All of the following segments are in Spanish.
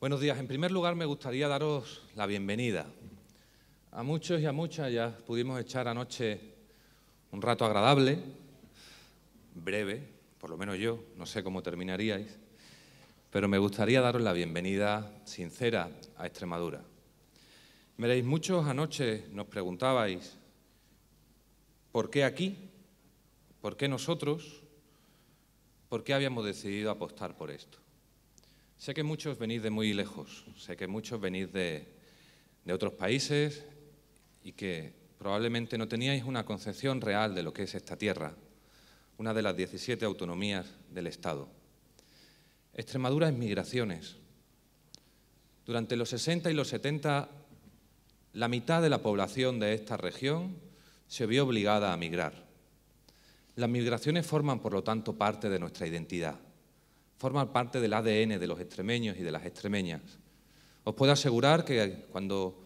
Buenos días. En primer lugar, me gustaría daros la bienvenida. A muchos y a muchas ya pudimos echar anoche un rato agradable, breve, por lo menos yo, no sé cómo terminaríais, pero me gustaría daros la bienvenida sincera a Extremadura. Veréis, muchos anoche nos preguntabais, ¿por qué aquí? ¿Por qué nosotros? ¿Por qué habíamos decidido apostar por esto? Sé que muchos venís de muy lejos, sé que muchos venís de, otros países y que probablemente no teníais una concepción real de lo que es esta tierra, una de las 17 autonomías del Estado. Extremadura es migraciones. Durante los 60 y los 70, la mitad de la población de esta región se vio obligada a migrar. Las migraciones forman, por lo tanto, parte de nuestra identidad forma parte del ADN de los extremeños y de las extremeñas. Os puedo asegurar que cuando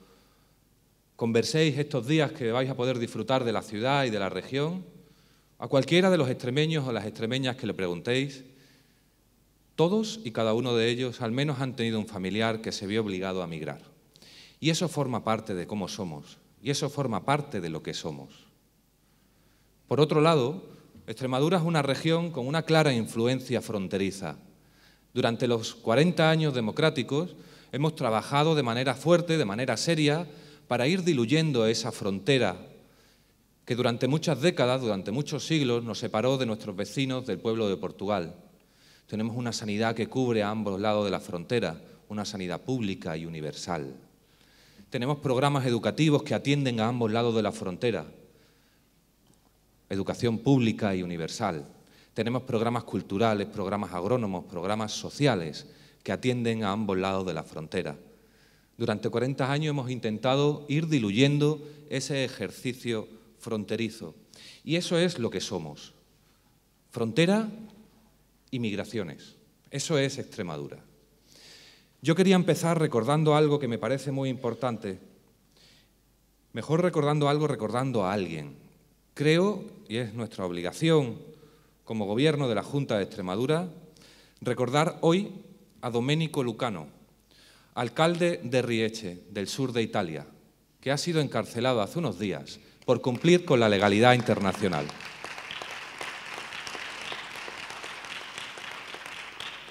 converséis estos días que vais a poder disfrutar de la ciudad y de la región, a cualquiera de los extremeños o las extremeñas que le preguntéis, todos y cada uno de ellos al menos han tenido un familiar que se vio obligado a migrar. Y eso forma parte de cómo somos, y eso forma parte de lo que somos. Por otro lado, Extremadura es una región con una clara influencia fronteriza, durante los 40 años democráticos hemos trabajado de manera fuerte, de manera seria, para ir diluyendo esa frontera que durante muchas décadas, durante muchos siglos, nos separó de nuestros vecinos del pueblo de Portugal. Tenemos una sanidad que cubre a ambos lados de la frontera, una sanidad pública y universal. Tenemos programas educativos que atienden a ambos lados de la frontera, educación pública y universal. Tenemos programas culturales, programas agrónomos, programas sociales que atienden a ambos lados de la frontera. Durante 40 años hemos intentado ir diluyendo ese ejercicio fronterizo. Y eso es lo que somos. Frontera y migraciones. Eso es Extremadura. Yo quería empezar recordando algo que me parece muy importante. Mejor recordando algo, recordando a alguien. Creo, y es nuestra obligación como gobierno de la Junta de Extremadura, recordar hoy a Domenico Lucano, alcalde de Rieche, del sur de Italia, que ha sido encarcelado hace unos días por cumplir con la legalidad internacional.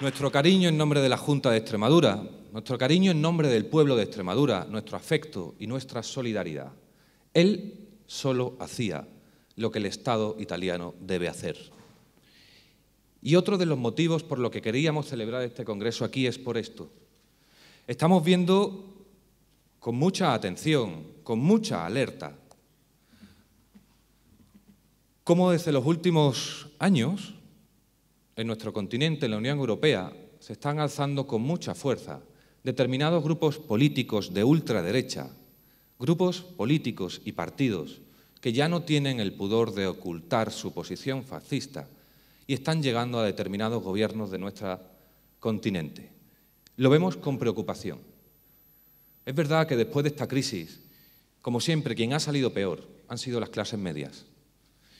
Nuestro cariño en nombre de la Junta de Extremadura, nuestro cariño en nombre del pueblo de Extremadura, nuestro afecto y nuestra solidaridad. Él solo hacía lo que el Estado italiano debe hacer. Y otro de los motivos por lo que queríamos celebrar este Congreso aquí es por esto. Estamos viendo con mucha atención, con mucha alerta, cómo desde los últimos años en nuestro continente, en la Unión Europea, se están alzando con mucha fuerza determinados grupos políticos de ultraderecha, grupos políticos y partidos que ya no tienen el pudor de ocultar su posición fascista y están llegando a determinados gobiernos de nuestro continente. Lo vemos con preocupación. Es verdad que después de esta crisis, como siempre, quien ha salido peor han sido las clases medias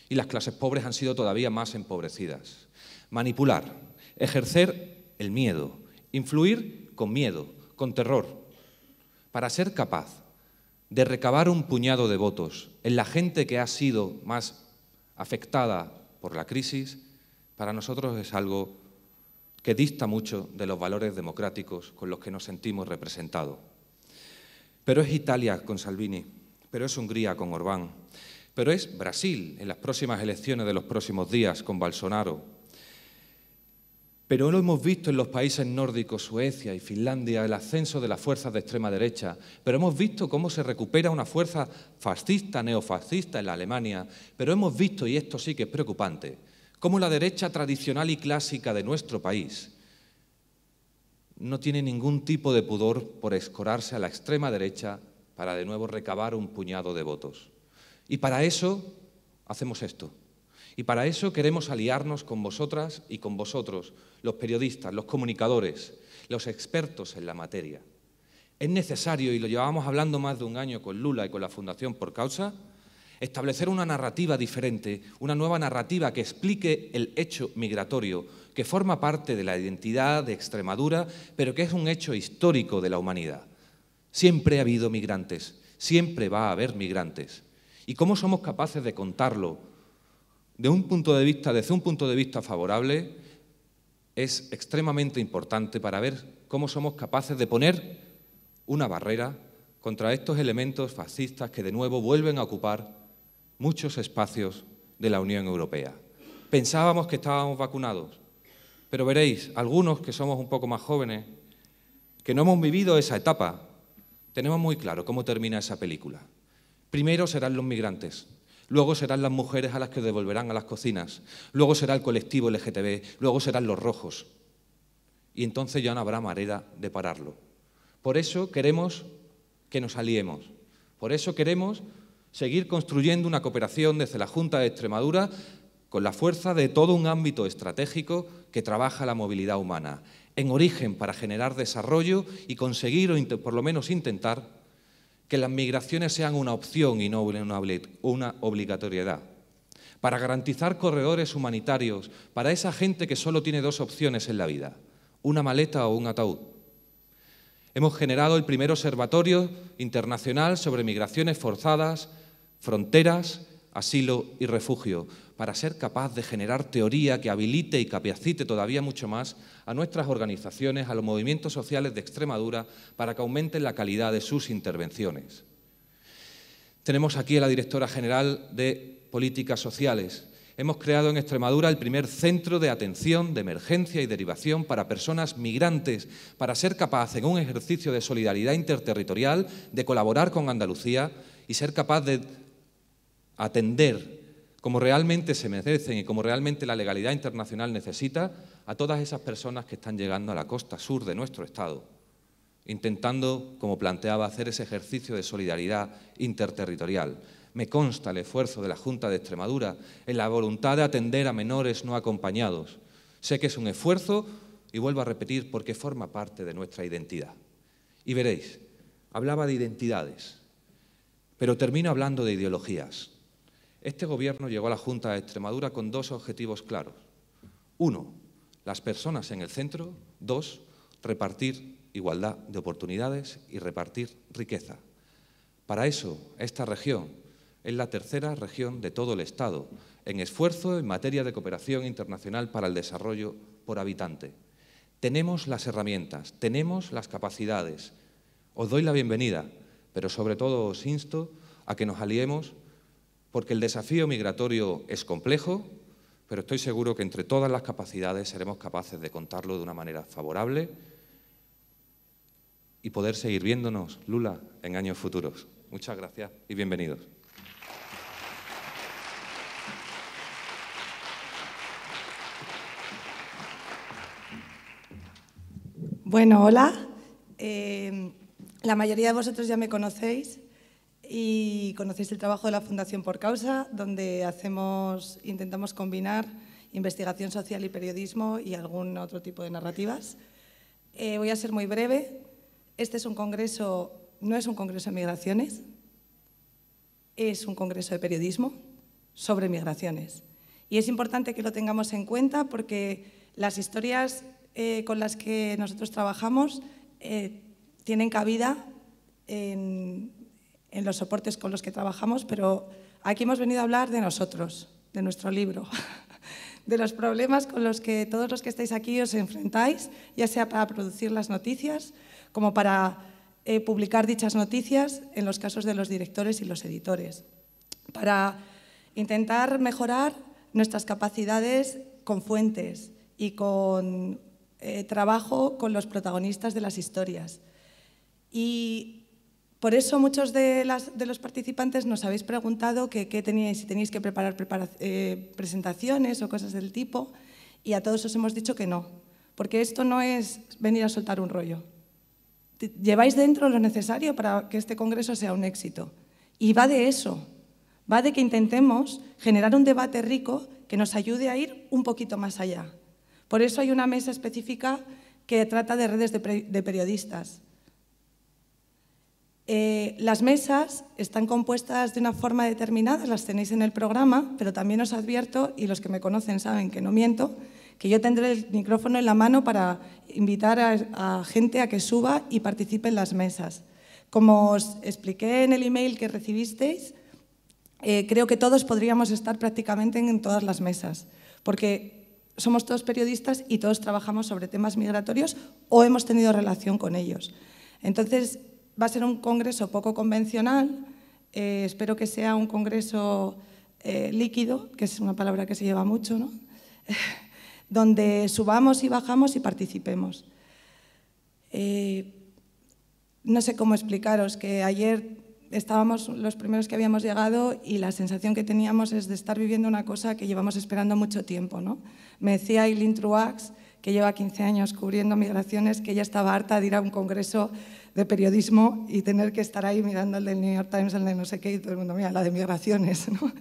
y las clases pobres han sido todavía más empobrecidas. Manipular, ejercer el miedo, influir con miedo, con terror, para ser capaz de recabar un puñado de votos en la gente que ha sido más afectada por la crisis para nosotros es algo que dista mucho de los valores democráticos con los que nos sentimos representados. Pero es Italia con Salvini, pero es Hungría con Orbán, pero es Brasil en las próximas elecciones de los próximos días con Bolsonaro. Pero lo hemos visto en los países nórdicos, Suecia y Finlandia, el ascenso de las fuerzas de extrema derecha, pero hemos visto cómo se recupera una fuerza fascista, neofascista en la Alemania, pero hemos visto, y esto sí que es preocupante, como la derecha tradicional y clásica de nuestro país no tiene ningún tipo de pudor por escorarse a la extrema derecha para de nuevo recabar un puñado de votos. Y para eso hacemos esto. Y para eso queremos aliarnos con vosotras y con vosotros, los periodistas, los comunicadores, los expertos en la materia. Es necesario, y lo llevábamos hablando más de un año con Lula y con la Fundación por Causa, establecer una narrativa diferente, una nueva narrativa que explique el hecho migratorio, que forma parte de la identidad de Extremadura, pero que es un hecho histórico de la humanidad. Siempre ha habido migrantes, siempre va a haber migrantes. ¿Y cómo somos capaces de contarlo de un punto de vista, desde un punto de vista favorable? Es extremadamente importante para ver cómo somos capaces de poner una barrera contra estos elementos fascistas que de nuevo vuelven a ocupar muchos espacios de la Unión Europea. Pensábamos que estábamos vacunados, pero veréis, algunos que somos un poco más jóvenes, que no hemos vivido esa etapa, tenemos muy claro cómo termina esa película. Primero serán los migrantes, Luego serán las mujeres a las que devolverán a las cocinas. Luego será el colectivo LGTB. Luego serán los rojos. Y entonces ya no habrá manera de pararlo. Por eso queremos que nos aliemos. Por eso queremos seguir construyendo una cooperación desde la Junta de Extremadura con la fuerza de todo un ámbito estratégico que trabaja la movilidad humana, en origen para generar desarrollo y conseguir, o por lo menos intentar, que las migraciones sean una opción y no una obligatoriedad, para garantizar corredores humanitarios para esa gente que solo tiene dos opciones en la vida, una maleta o un ataúd. Hemos generado el primer observatorio internacional sobre migraciones forzadas fronteras, asilo y refugio, para ser capaz de generar teoría que habilite y capacite todavía mucho más a nuestras organizaciones, a los movimientos sociales de Extremadura, para que aumenten la calidad de sus intervenciones. Tenemos aquí a la directora general de Políticas Sociales. Hemos creado en Extremadura el primer centro de atención, de emergencia y derivación para personas migrantes, para ser capaz, en un ejercicio de solidaridad interterritorial, de colaborar con Andalucía y ser capaz de atender como realmente se merecen y como realmente la legalidad internacional necesita a todas esas personas que están llegando a la costa sur de nuestro Estado, intentando, como planteaba, hacer ese ejercicio de solidaridad interterritorial. Me consta el esfuerzo de la Junta de Extremadura en la voluntad de atender a menores no acompañados. Sé que es un esfuerzo, y vuelvo a repetir, porque forma parte de nuestra identidad. Y veréis, hablaba de identidades, pero termino hablando de ideologías. Este gobierno llegó a la Junta de Extremadura con dos objetivos claros. Uno, las personas en el centro. Dos, repartir igualdad de oportunidades y repartir riqueza. Para eso, esta región es la tercera región de todo el Estado en esfuerzo en materia de cooperación internacional para el desarrollo por habitante. Tenemos las herramientas, tenemos las capacidades. Os doy la bienvenida, pero sobre todo os insto a que nos aliemos porque el desafío migratorio es complejo, pero estoy seguro que entre todas las capacidades seremos capaces de contarlo de una manera favorable y poder seguir viéndonos, Lula, en años futuros. Muchas gracias y bienvenidos. Bueno, hola. Eh, la mayoría de vosotros ya me conocéis y conocéis el trabajo de la Fundación Por Causa, donde hacemos, intentamos combinar investigación social y periodismo y algún otro tipo de narrativas. Eh, voy a ser muy breve. Este es un congreso, no es un congreso de migraciones, es un congreso de periodismo sobre migraciones. Y es importante que lo tengamos en cuenta porque las historias eh, con las que nosotros trabajamos eh, tienen cabida en en los soportes con los que trabajamos, pero aquí hemos venido a hablar de nosotros, de nuestro libro, de los problemas con los que todos los que estáis aquí os enfrentáis, ya sea para producir las noticias como para eh, publicar dichas noticias en los casos de los directores y los editores, para intentar mejorar nuestras capacidades con fuentes y con eh, trabajo con los protagonistas de las historias. Y por eso muchos de, los participantes nos habéis preguntado qué teníais, si teníais que preparar eh, presentaciones o cosas del tipo, y a todos os hemos dicho que no, porque esto no es venir a soltar un rollo. Lleváis dentro lo necesario para que este Congreso sea un éxito. Y va de eso, va de que intentemos generar un debate rico que nos ayude a ir un poquito más allá. Por eso hay una mesa específica que trata de redes de periodistas, eh, las mesas están compuestas de una forma determinada, las tenéis en el programa, pero también os advierto, y los que me conocen saben que no miento, que yo tendré el micrófono en la mano para invitar a, gente a que suba y participe en las mesas. Como os expliqué en el email que recibisteis, eh, creo que todos podríamos estar prácticamente en, en todas las mesas, porque somos todos periodistas y todos trabajamos sobre temas migratorios o hemos tenido relación con ellos. Entonces, va a ser un congreso poco convencional, eh, espero que sea un congreso eh, líquido, que es una palabra que se lleva mucho, donde subamos y bajamos y participemos. Eh, no sé cómo explicaros que ayer estábamos los primeros que habíamos llegado y la sensación que teníamos es de estar viviendo una cosa que llevamos esperando mucho tiempo. ¿no? Me decía Aileen Truax, que lleva 15 años cubriendo migraciones, que ella estaba harta de ir a un congreso de periodismo y tener que estar ahí mirando el del New York Times, el de no sé qué, y todo el mundo, mira, la de migraciones, ¿no?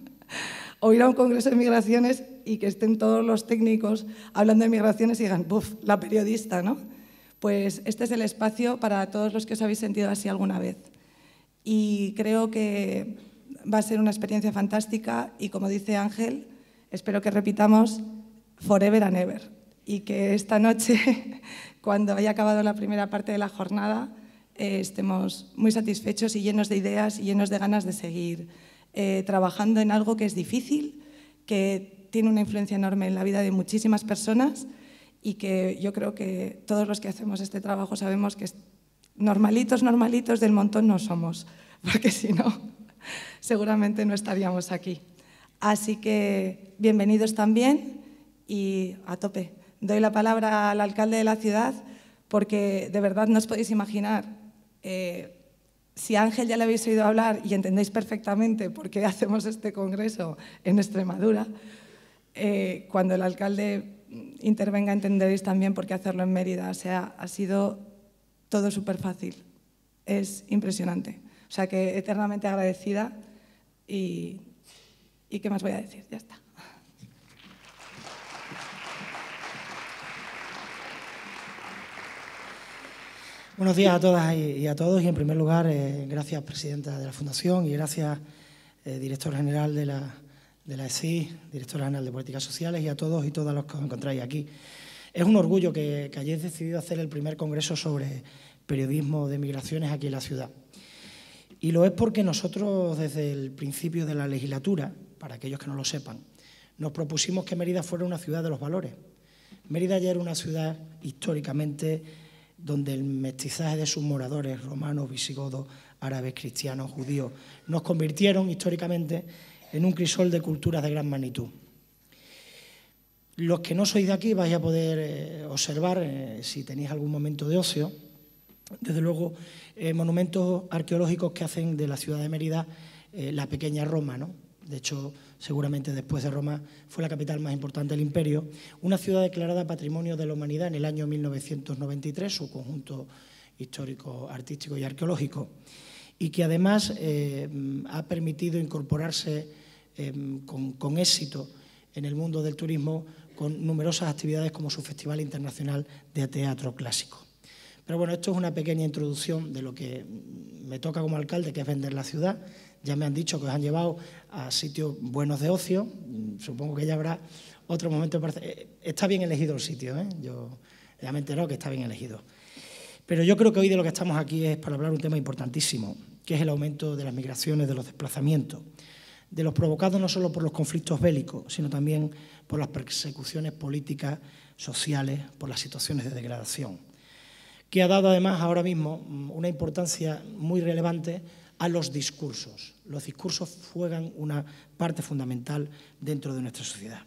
O ir a un congreso de migraciones y que estén todos los técnicos hablando de migraciones y digan, ¡buf! La periodista, ¿no? Pues este es el espacio para todos los que os habéis sentido así alguna vez. Y creo que va a ser una experiencia fantástica y como dice Ángel, espero que repitamos forever and ever y que esta noche, cuando haya acabado la primera parte de la jornada, eh, estemos muy satisfechos y llenos de ideas y llenos de ganas de seguir eh, trabajando en algo que es difícil, que tiene una influencia enorme en la vida de muchísimas personas y que yo creo que todos los que hacemos este trabajo sabemos que normalitos, normalitos del montón no somos, porque si no, seguramente no estaríamos aquí. Así que bienvenidos también y a tope. Doy la palabra al alcalde de la ciudad porque de verdad no os podéis imaginar eh, si Ángel ya le habéis oído hablar y entendéis perfectamente por qué hacemos este congreso en Extremadura, eh, cuando el alcalde intervenga entenderéis también por qué hacerlo en Mérida. O sea, ha sido todo súper fácil. Es impresionante. O sea que eternamente agradecida y, y qué más voy a decir. Ya está. Buenos días a todas y a todos. Y en primer lugar, eh, gracias, presidenta de la Fundación, y gracias, eh, director general de la, de la ESI, directora general de Políticas Sociales, y a todos y todas los que os encontráis aquí. Es un orgullo que, que hayáis decidido hacer el primer congreso sobre periodismo de migraciones aquí en la ciudad. Y lo es porque nosotros, desde el principio de la legislatura, para aquellos que no lo sepan, nos propusimos que Mérida fuera una ciudad de los valores. Mérida ya era una ciudad históricamente donde el mestizaje de sus moradores, romanos, visigodos, árabes, cristianos, judíos, nos convirtieron históricamente en un crisol de culturas de gran magnitud. Los que no sois de aquí vais a poder eh, observar, eh, si tenéis algún momento de ocio, desde luego, eh, monumentos arqueológicos que hacen de la ciudad de Mérida la pequeña Roma, ¿no? de hecho seguramente después de Roma fue la capital más importante del imperio, una ciudad declarada Patrimonio de la Humanidad en el año 1993, su conjunto histórico, artístico y arqueológico, y que además eh, ha permitido incorporarse eh, con éxito en el mundo del turismo con numerosas actividades como su Festival Internacional de Teatro Clásico. Pero bueno, esto es una pequeña introducción de lo que me toca como alcalde, que es vender la ciudad ya me han dicho que os han llevado a sitios buenos de ocio. Mm, supongo que ya habrá otro momento. Para... Eh, está bien elegido el sitio, ¿eh? Yo ya me he enterado que está bien elegido. Pero yo creo que hoy de lo que estamos aquí es para hablar un tema importantísimo, que es el aumento de las migraciones, de los desplazamientos, de los provocados no solo por los conflictos bélicos, sino también por las persecuciones políticas, sociales, por las situaciones de degradación, que ha dado además ahora mismo mm, una importancia muy relevante a los discursos. Los discursos juegan una parte fundamental dentro de nuestra sociedad.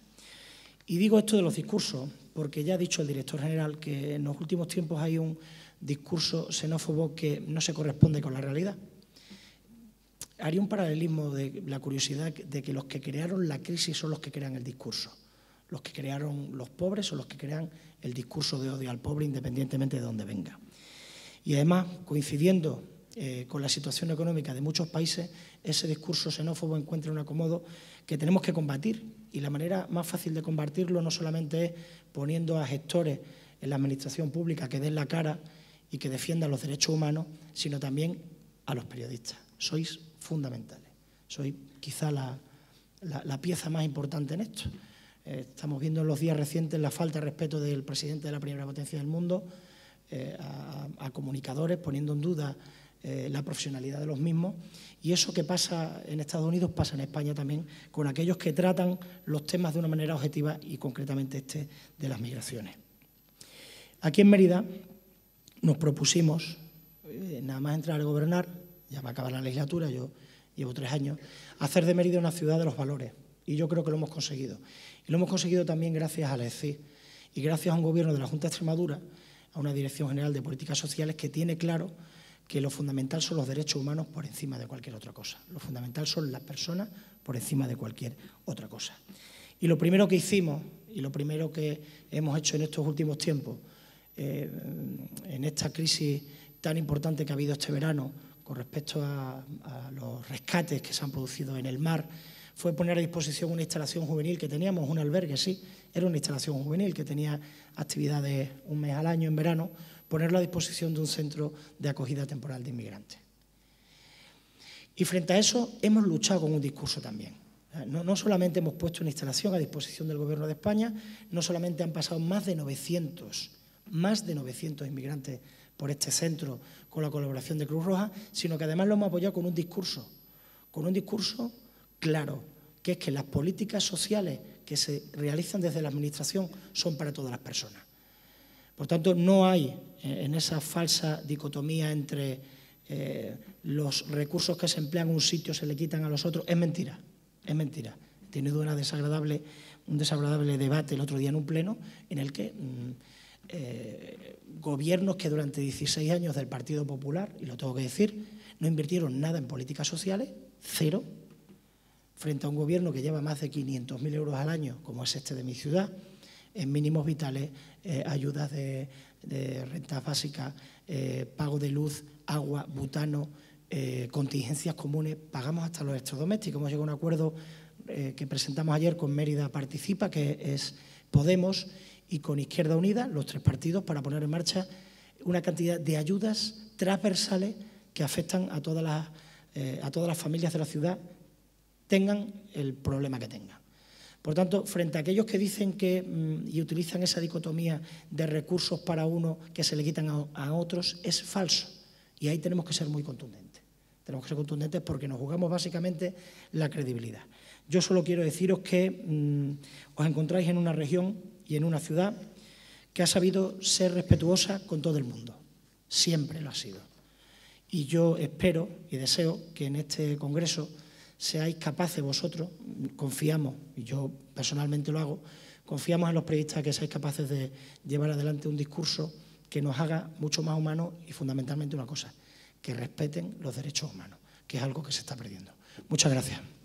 Y digo esto de los discursos porque ya ha dicho el director general que en los últimos tiempos hay un discurso xenófobo que no se corresponde con la realidad. Haría un paralelismo de la curiosidad de que los que crearon la crisis son los que crean el discurso. Los que crearon los pobres son los que crean el discurso de odio al pobre independientemente de dónde venga. Y además, coincidiendo eh, con la situación económica de muchos países, ese discurso xenófobo encuentra un acomodo que tenemos que combatir. Y la manera más fácil de combatirlo no solamente es poniendo a gestores en la administración pública que den la cara y que defiendan los derechos humanos, sino también a los periodistas. Sois fundamentales. Sois quizá la, la, pieza más importante en esto. Eh, estamos viendo en los días recientes la falta de respeto del presidente de la primera potencia del mundo eh, a, a comunicadores poniendo en duda eh, la profesionalidad de los mismos. Y eso que pasa en Estados Unidos pasa en España también con aquellos que tratan los temas de una manera objetiva y concretamente este de las migraciones. Aquí en Mérida nos propusimos, eh, nada más entrar a gobernar, ya va a acabar la legislatura, yo llevo tres años, hacer de Mérida una ciudad de los valores. Y yo creo que lo hemos conseguido. Y lo hemos conseguido también gracias a la ECI y gracias a un gobierno de la Junta de Extremadura, a una Dirección General de Políticas Sociales que tiene claro que lo fundamental son los derechos humanos por encima de cualquier otra cosa. Lo fundamental son las personas por encima de cualquier otra cosa. Y lo primero que hicimos y lo primero que hemos hecho en estos últimos tiempos, eh, en esta crisis tan importante que ha habido este verano con respecto a, a los rescates que se han producido en el mar, fue poner a disposición una instalación juvenil que teníamos, un albergue, sí, era una instalación juvenil que tenía actividades un mes al año en verano, ponerlo a disposición de un centro de acogida temporal de inmigrantes. Y frente a eso hemos luchado con un discurso también. Eh, no, solamente hemos puesto una instalación a disposición del Gobierno de España, no solamente han pasado más de 900, más de 900 inmigrantes por este centro con la colaboración de Cruz Roja, sino que además lo hemos apoyado con un discurso, con un discurso claro, que es que las políticas sociales que se realizan desde la Administración son para todas las personas. Por tanto, no hay eh, en esa falsa dicotomía entre eh, los recursos que se emplean en un sitio se le quitan a los otros. Es mentira, es mentira. He tenido desagradable, un desagradable debate el otro día en un pleno en el que mm, eh, gobiernos que durante 16 años del Partido Popular, y lo tengo que decir, no invirtieron nada en políticas sociales, cero, frente a un gobierno que lleva más de 500.000 euros al año, como es este de mi ciudad, en mínimos vitales, eh, ayudas de, renta básica, eh, pago de luz, agua, butano, eh, contingencias comunes, pagamos hasta los electrodomésticos. Hemos llegado a un acuerdo que presentamos ayer con Mérida Participa, que es Podemos, y con Izquierda Unida, los tres partidos, para poner en marcha una cantidad de ayudas transversales que afectan a todas a todas las familias de la ciudad, tengan el problema que tengan. Por tanto, frente a aquellos que dicen que mm, y utilizan esa dicotomía de recursos para uno que se le quitan a, otros, es falso. Y ahí tenemos que ser muy contundentes. Tenemos que ser contundentes porque nos jugamos básicamente la credibilidad. Yo solo quiero deciros que mm, os encontráis en una región y en una ciudad que ha sabido ser respetuosa con todo el mundo. Siempre lo ha sido. Y yo espero y deseo que en este Congreso seáis capaces vosotros, confiamos, y yo personalmente lo hago, confiamos en los periodistas que seáis capaces de llevar adelante un discurso que nos haga mucho más humanos y fundamentalmente una cosa, que respeten los derechos humanos, que es algo que se está perdiendo. Muchas gracias.